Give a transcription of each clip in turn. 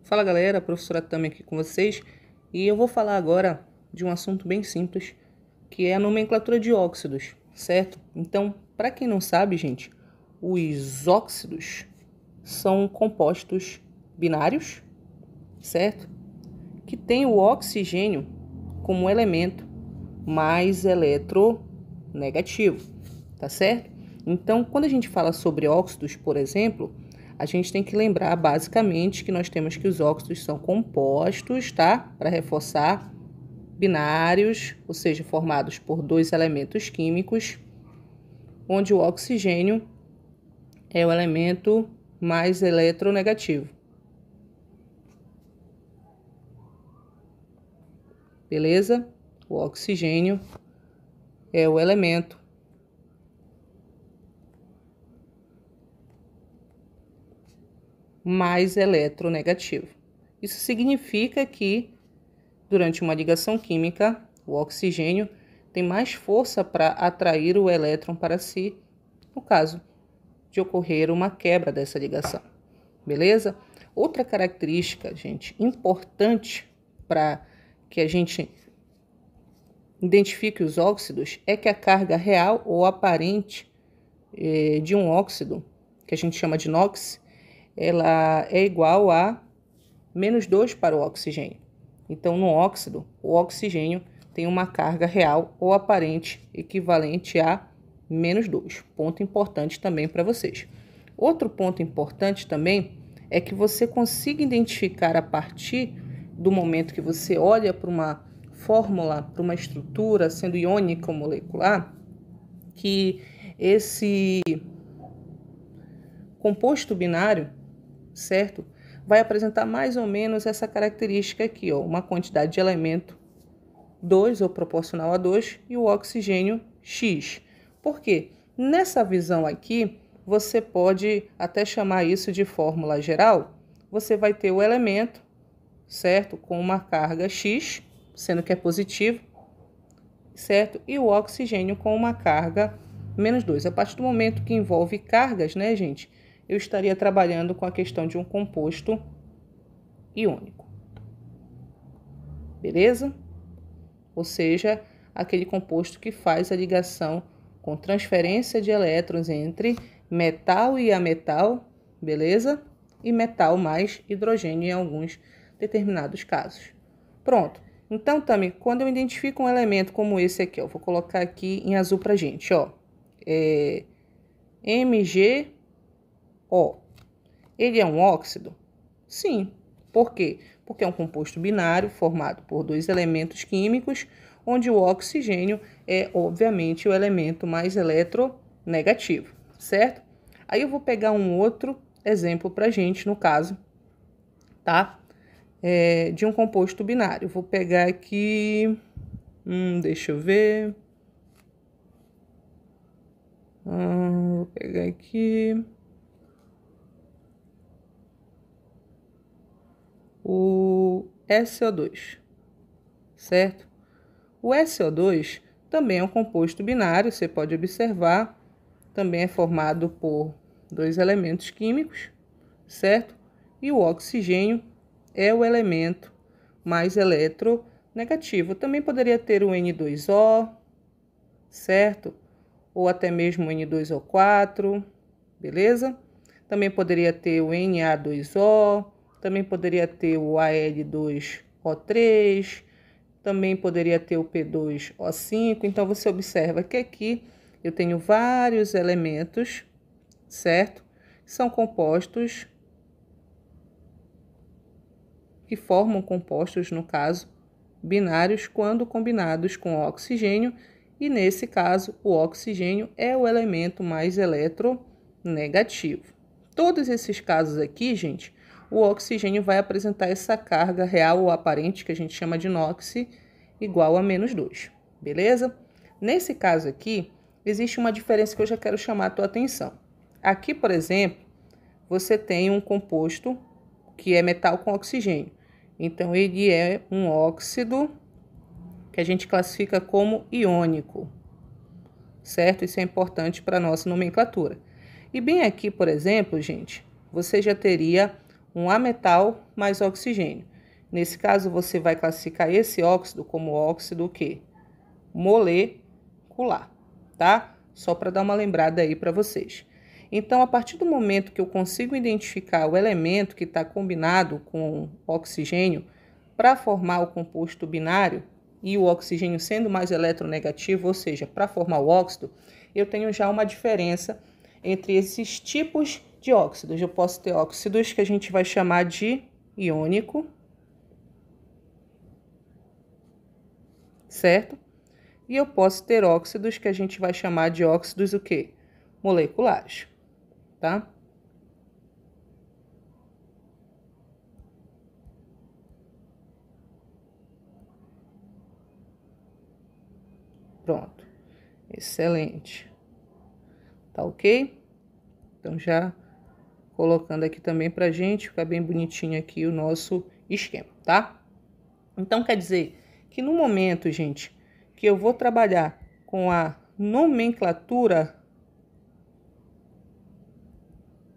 Fala galera, a professora Tami aqui com vocês e eu vou falar agora de um assunto bem simples que é a nomenclatura de óxidos, certo? Então, para quem não sabe, gente, os óxidos são compostos binários, certo? Que tem o oxigênio como elemento mais eletronegativo, tá certo? Então, quando a gente fala sobre óxidos, por exemplo, a gente tem que lembrar basicamente que nós temos que os óxidos são compostos, tá? Para reforçar, binários, ou seja, formados por dois elementos químicos, onde o oxigênio é o elemento mais eletronegativo. Beleza? O oxigênio é o elemento mais eletronegativo. Isso significa que, durante uma ligação química, o oxigênio tem mais força para atrair o elétron para si, no caso de ocorrer uma quebra dessa ligação. Beleza? Outra característica, gente, importante para que a gente identifique os óxidos é que a carga real ou aparente eh, de um óxido, que a gente chama de NOx, ela é igual a menos 2 para o oxigênio. Então, no óxido, o oxigênio tem uma carga real ou aparente equivalente a menos 2. Ponto importante também para vocês. Outro ponto importante também é que você consiga identificar a partir do momento que você olha para uma fórmula, para uma estrutura, sendo iônica ou molecular, que esse composto binário certo? Vai apresentar mais ou menos essa característica aqui, ó, uma quantidade de elemento 2 ou proporcional a 2 e o oxigênio X. Por quê? Nessa visão aqui, você pode até chamar isso de fórmula geral. Você vai ter o elemento, certo? Com uma carga X, sendo que é positivo, certo? E o oxigênio com uma carga menos 2. A partir do momento que envolve cargas, né, gente? eu estaria trabalhando com a questão de um composto iônico. Beleza? Ou seja, aquele composto que faz a ligação com transferência de elétrons entre metal e ametal, beleza? E metal mais hidrogênio em alguns determinados casos. Pronto. Então, Tami, quando eu identifico um elemento como esse aqui, ó, vou colocar aqui em azul para gente, ó. É, Mg o. Ele é um óxido? Sim. Por quê? Porque é um composto binário formado por dois elementos químicos, onde o oxigênio é, obviamente, o elemento mais eletronegativo, certo? Aí eu vou pegar um outro exemplo para gente, no caso, tá? É, de um composto binário. Vou pegar aqui. Hum, deixa eu ver. Hum, vou pegar aqui. o SO2, certo? O SO2 também é um composto binário, você pode observar, também é formado por dois elementos químicos, certo? E o oxigênio é o elemento mais eletronegativo. Também poderia ter o N2O, certo? Ou até mesmo o N2O4, beleza? Também poderia ter o Na2O, também poderia ter o AL2O3, também poderia ter o P2O5. Então, você observa que aqui eu tenho vários elementos, certo? São compostos, que formam compostos, no caso, binários, quando combinados com o oxigênio, e nesse caso, o oxigênio é o elemento mais eletronegativo. Todos esses casos aqui, gente, o oxigênio vai apresentar essa carga real ou aparente, que a gente chama de NOx, igual a menos 2, beleza? Nesse caso aqui, existe uma diferença que eu já quero chamar a tua atenção. Aqui, por exemplo, você tem um composto que é metal com oxigênio. Então, ele é um óxido que a gente classifica como iônico, certo? Isso é importante para a nossa nomenclatura. E bem aqui, por exemplo, gente, você já teria um ametal mais oxigênio. Nesse caso, você vai classificar esse óxido como óxido que molecular, tá? Só para dar uma lembrada aí para vocês. Então, a partir do momento que eu consigo identificar o elemento que está combinado com oxigênio para formar o composto binário e o oxigênio sendo mais eletronegativo, ou seja, para formar o óxido, eu tenho já uma diferença entre esses tipos de de óxidos. Eu posso ter óxidos que a gente vai chamar de iônico, certo? E eu posso ter óxidos que a gente vai chamar de óxidos o quê? Moleculares, tá? Pronto. Excelente. Tá ok? Então já colocando aqui também pra gente, ficar bem bonitinho aqui o nosso esquema, tá? Então, quer dizer que no momento, gente, que eu vou trabalhar com a nomenclatura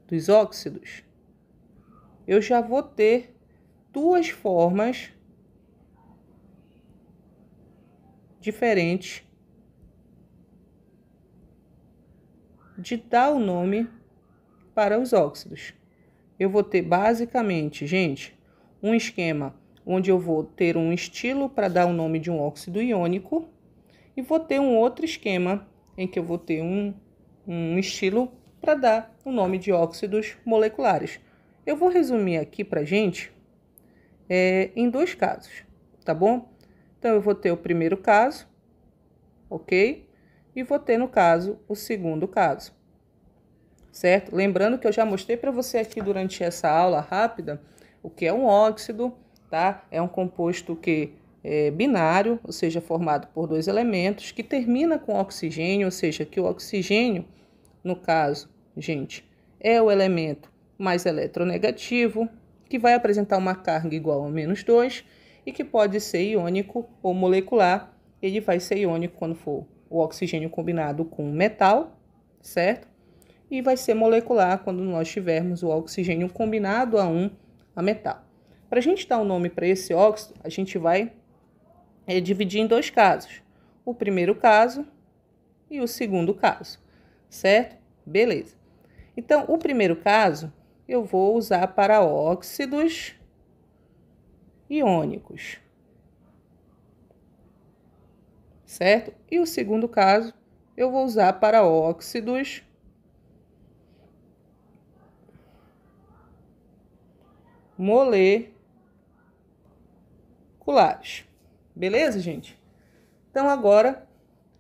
dos óxidos, eu já vou ter duas formas diferentes de dar o nome para os óxidos. Eu vou ter basicamente, gente, um esquema onde eu vou ter um estilo para dar o nome de um óxido iônico e vou ter um outro esquema em que eu vou ter um, um estilo para dar o nome de óxidos moleculares. Eu vou resumir aqui para gente é, em dois casos, tá bom? Então, eu vou ter o primeiro caso, ok? E vou ter, no caso, o segundo caso certo? Lembrando que eu já mostrei para você aqui durante essa aula rápida o que é um óxido, tá? É um composto que é binário, ou seja, formado por dois elementos, que termina com oxigênio, ou seja, que o oxigênio, no caso, gente, é o elemento mais eletronegativo, que vai apresentar uma carga igual a menos 2 e que pode ser iônico ou molecular. Ele vai ser iônico quando for o oxigênio combinado com metal, certo? e vai ser molecular quando nós tivermos o oxigênio combinado a um a metal. Para a gente dar o um nome para esse óxido, a gente vai é, dividir em dois casos: o primeiro caso e o segundo caso, certo? Beleza. Então, o primeiro caso eu vou usar para óxidos iônicos, certo? E o segundo caso eu vou usar para óxidos moleculares. Beleza, gente? Então, agora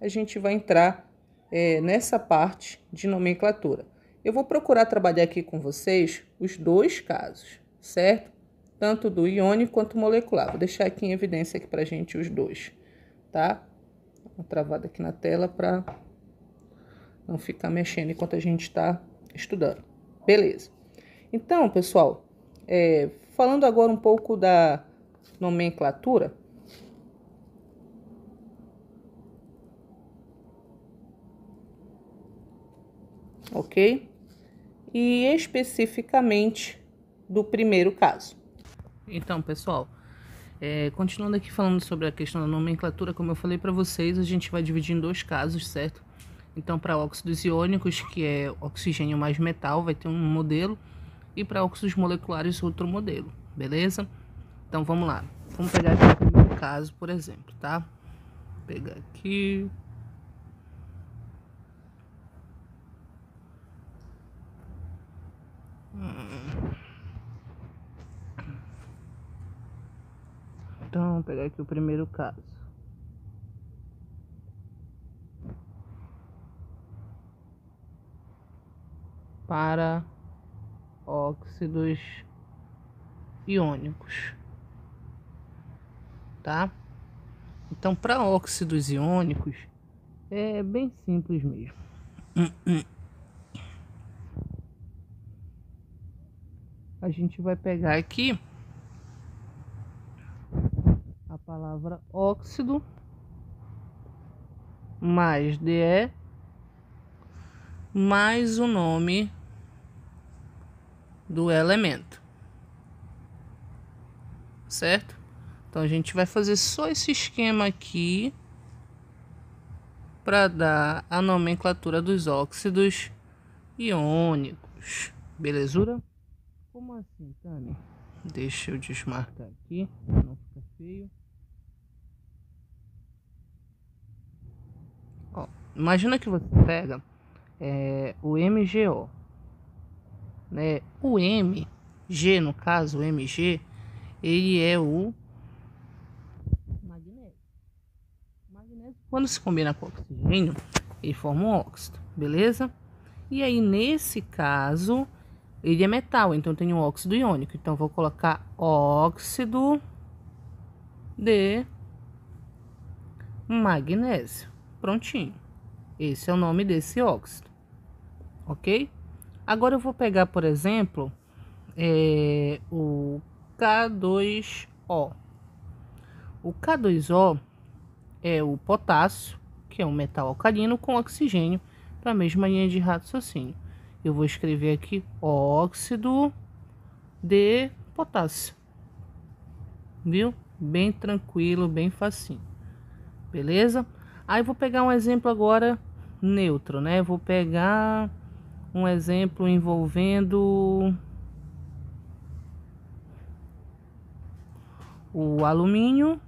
a gente vai entrar é, nessa parte de nomenclatura. Eu vou procurar trabalhar aqui com vocês os dois casos, certo? Tanto do iônico quanto molecular. Vou deixar aqui em evidência aqui pra gente os dois, tá? Vou travada aqui na tela para não ficar mexendo enquanto a gente está estudando. Beleza. Então, pessoal, é, falando agora um pouco da nomenclatura, ok? E especificamente do primeiro caso. Então, pessoal, é, continuando aqui falando sobre a questão da nomenclatura, como eu falei para vocês, a gente vai dividir em dois casos, certo? Então, para óxidos iônicos, que é oxigênio mais metal, vai ter um modelo e para óxidos moleculares outro modelo, beleza? Então vamos lá. Vamos pegar aqui o primeiro caso, por exemplo, tá? Vou pegar aqui. Então, vou pegar aqui o primeiro caso. Para óxidos iônicos, tá? Então, para óxidos iônicos é bem simples mesmo. A gente vai pegar aqui a palavra óxido mais DE mais o nome do elemento. Certo? Então a gente vai fazer só esse esquema aqui para dar a nomenclatura dos óxidos iônicos. Belezura? Como assim, Tani? Deixa eu desmarcar aqui, não fica feio. Ó, imagina que você pega é, o MgO, né? O Mg, no caso, o Mg, ele é o magnésio. quando se combina com oxigênio, ele forma um óxido, beleza? E aí, nesse caso, ele é metal, então tem um óxido iônico. Então, vou colocar óxido de magnésio. Prontinho. Esse é o nome desse óxido, ok? Agora eu vou pegar, por exemplo, é, o K2O. O K2O é o potássio, que é um metal alcalino, com oxigênio, para a mesma linha de raciocínio. Eu vou escrever aqui óxido de potássio. Viu? Bem tranquilo, bem facinho. Beleza? Aí vou pegar um exemplo agora neutro, né? Vou pegar um exemplo envolvendo o alumínio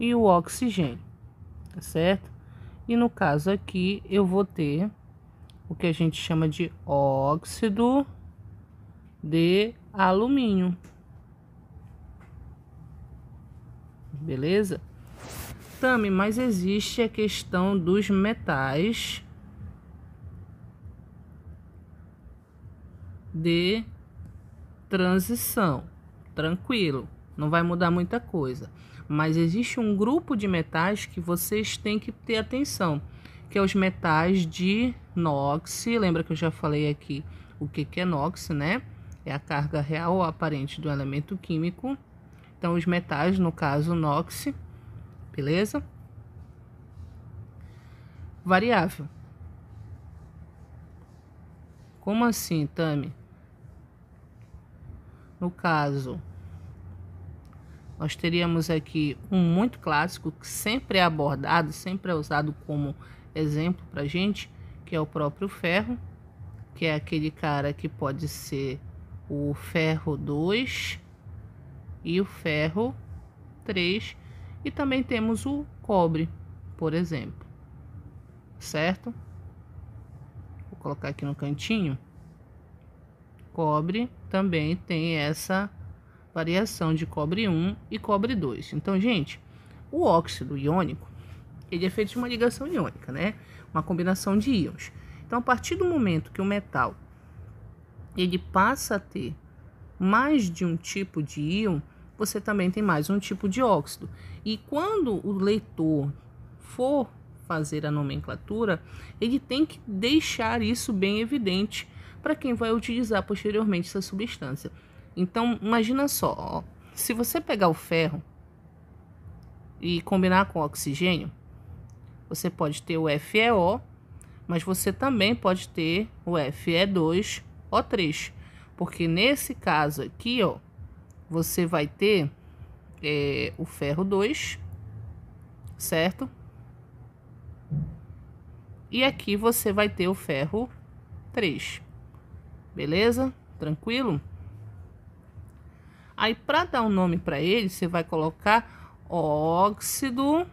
e o oxigênio, tá certo? E no caso aqui eu vou ter o que a gente chama de óxido de alumínio. Beleza? Tami, mas existe a questão dos metais de transição, tranquilo, não vai mudar muita coisa. Mas existe um grupo de metais que vocês têm que ter atenção, que é os metais de NOx. Lembra que eu já falei aqui o que, que é NOx, né? É a carga real ou aparente do elemento químico. Então, os metais, no caso, NOx, beleza? Variável. Como assim, Tami? No caso, nós teríamos aqui um muito clássico que sempre é abordado, sempre é usado como exemplo para gente, que é o próprio ferro, que é aquele cara que pode ser o ferro 2 e o ferro 3, e também temos o cobre, por exemplo. Certo? Vou colocar aqui no cantinho. Cobre também tem essa variação de cobre 1 e cobre 2. Então, gente, o óxido iônico, ele é feito de uma ligação iônica, né? Uma combinação de íons. Então, a partir do momento que o metal ele passa a ter mais de um tipo de íon, você também tem mais um tipo de óxido. E quando o leitor for fazer a nomenclatura, ele tem que deixar isso bem evidente para quem vai utilizar posteriormente essa substância. Então, imagina só, ó, se você pegar o ferro e combinar com o oxigênio, você pode ter o FeO, mas você também pode ter o Fe2O3, porque nesse caso aqui, ó, você vai ter é, o ferro 2, certo? E aqui você vai ter o ferro 3. Beleza? Tranquilo? Aí, para dar um nome para ele, você vai colocar óxido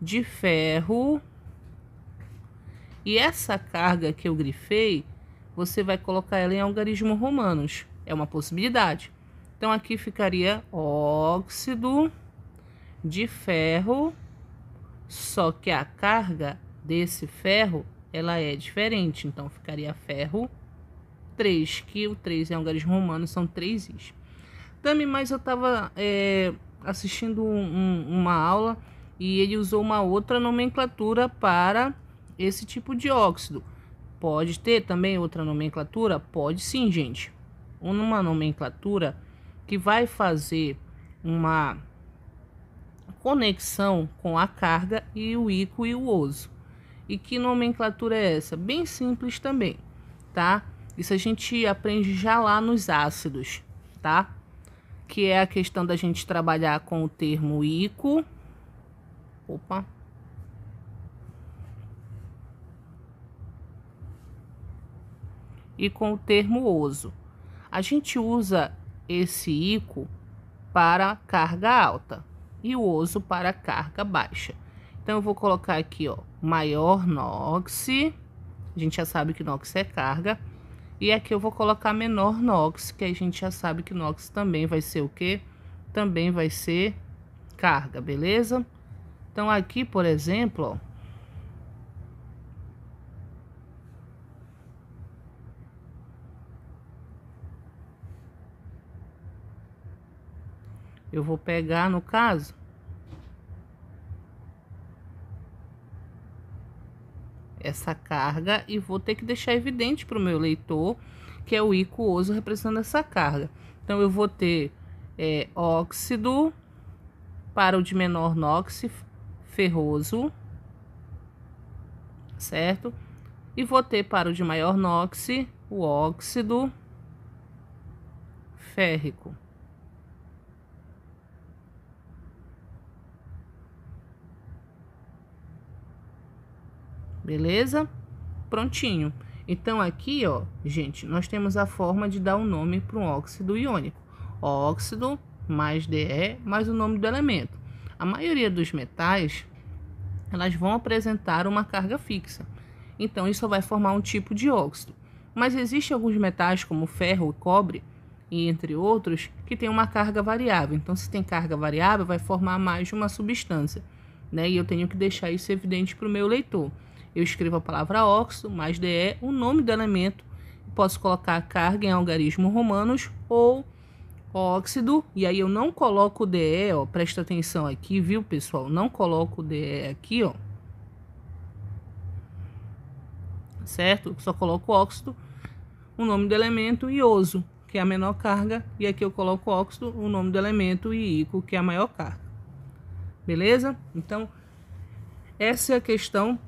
de ferro. E essa carga que eu grifei, você vai colocar ela em algarismo romanos. É uma possibilidade. Então, aqui ficaria óxido de ferro, só que a carga desse ferro ela é diferente. Então, ficaria ferro 3, que o 3 é um garismo romano, são 3 is. Também, mas eu estava é, assistindo um, uma aula e ele usou uma outra nomenclatura para esse tipo de óxido. Pode ter também outra nomenclatura? Pode sim, gente. Uma nomenclatura que vai fazer uma conexão com a carga e o ico e o oso. E que nomenclatura é essa? Bem simples também, tá? Isso a gente aprende já lá nos ácidos, tá? Que é a questão da gente trabalhar com o termo ico. Opa. E com o termo oso. A gente usa esse ico para carga alta e o oso para carga baixa. Então, eu vou colocar aqui, ó, maior NOX. A gente já sabe que NOX é carga. E aqui eu vou colocar menor NOX, que a gente já sabe que NOX também vai ser o quê? Também vai ser carga, beleza? Então, aqui, por exemplo, ó. Eu vou pegar, no caso, essa carga e vou ter que deixar evidente para o meu leitor que é o icuoso representando essa carga. Então, eu vou ter é, óxido para o de menor nox ferroso, certo? E vou ter para o de maior nox o óxido férrico. beleza? Prontinho. Então aqui, ó, gente, nós temos a forma de dar um nome para um óxido iônico. Óxido mais DE mais o nome do elemento. A maioria dos metais, elas vão apresentar uma carga fixa. Então isso vai formar um tipo de óxido. Mas existem alguns metais como ferro e cobre, e entre outros, que tem uma carga variável. Então se tem carga variável, vai formar mais de uma substância, né? E eu tenho que deixar isso evidente para o meu leitor. Eu escrevo a palavra óxido mais DE, o nome do elemento, posso colocar a carga em algarismo romanos ou óxido, e aí eu não coloco o DE, ó, presta atenção aqui, viu, pessoal? Não coloco o DE aqui, ó. Certo? Só coloco óxido, o nome do elemento e oso, que é a menor carga, e aqui eu coloco óxido, o nome do elemento e ico, que é a maior carga. Beleza? Então, essa é a questão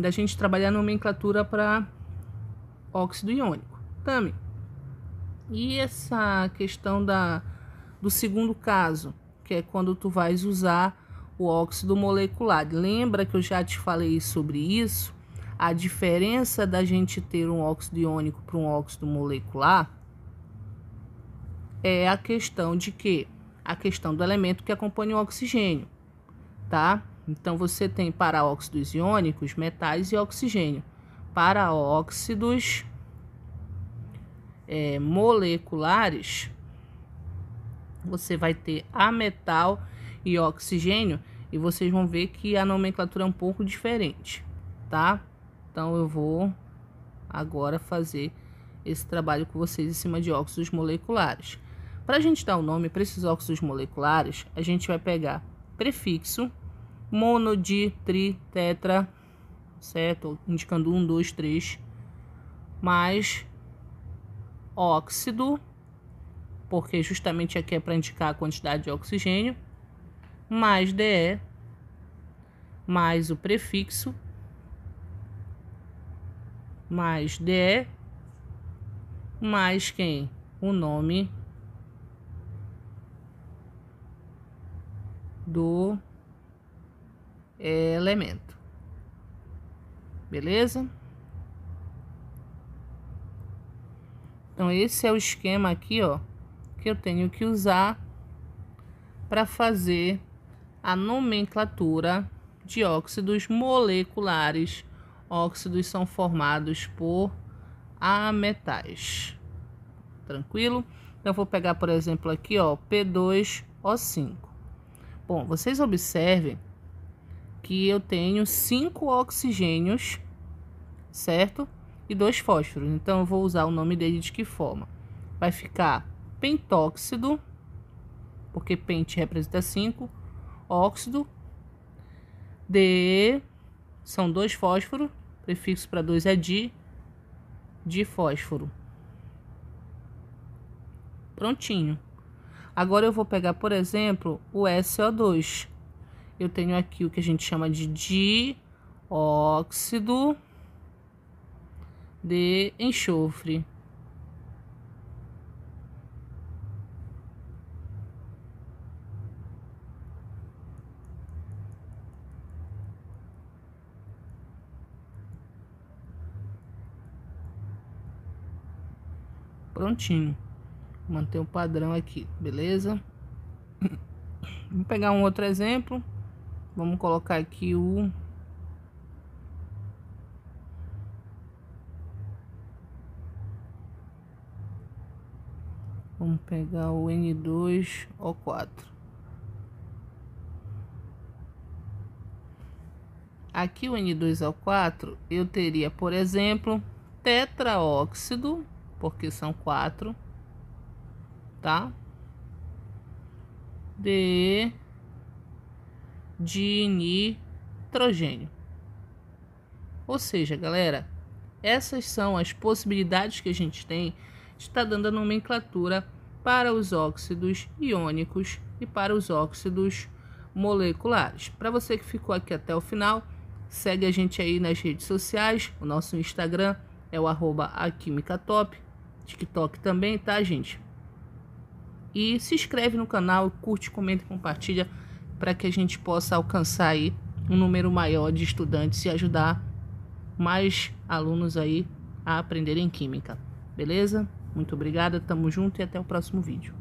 da gente trabalhar a nomenclatura para óxido iônico. Tami, e essa questão da, do segundo caso, que é quando tu vais usar o óxido molecular. Lembra que eu já te falei sobre isso? A diferença da gente ter um óxido iônico para um óxido molecular é a questão de que a questão do elemento que acompanha o oxigênio, tá? Então você tem paraóxidos iônicos, metais e oxigênio. Paraóxidos é, moleculares, você vai ter a metal e oxigênio e vocês vão ver que a nomenclatura é um pouco diferente, tá? Então eu vou agora fazer esse trabalho com vocês em cima de óxidos moleculares. Para a gente dar o um nome para esses óxidos moleculares, a gente vai pegar prefixo mono, di, tri, tetra, certo? Indicando um, dois, três, mais óxido, porque justamente aqui é para indicar a quantidade de oxigênio, mais DE, mais o prefixo, mais DE, mais quem? O nome do é, elemento. Beleza? Então, esse é o esquema aqui, ó, que eu tenho que usar para fazer a nomenclatura de óxidos moleculares. Óxidos são formados por ametais. Tranquilo? Então, vou pegar, por exemplo, aqui, ó, P2O5. Bom, vocês observem que eu tenho cinco oxigênios, certo? E dois fósforos. Então, eu vou usar o nome dele de que forma? Vai ficar pentóxido, porque pente representa 5, óxido, de são dois fósforos, prefixo para dois é de, de fósforo. Prontinho. Agora eu vou pegar, por exemplo, o SO2 eu tenho aqui o que a gente chama de dióxido de enxofre. Prontinho. Manter o padrão aqui, beleza? Vou pegar um outro exemplo. Vamos colocar aqui o... Vamos pegar o N2O4. Aqui o N2O4 eu teria, por exemplo, tetraóxido, porque são quatro, tá? De de nitrogênio. Ou seja, galera, essas são as possibilidades que a gente tem de estar tá dando a nomenclatura para os óxidos iônicos e para os óxidos moleculares. Para você que ficou aqui até o final, segue a gente aí nas redes sociais. O nosso Instagram é o arroba Top, TikTok também, tá, gente? E se inscreve no canal, curte, comenta e compartilha para que a gente possa alcançar aí um número maior de estudantes e ajudar mais alunos aí a aprenderem química. Beleza? Muito obrigada, tamo junto e até o próximo vídeo.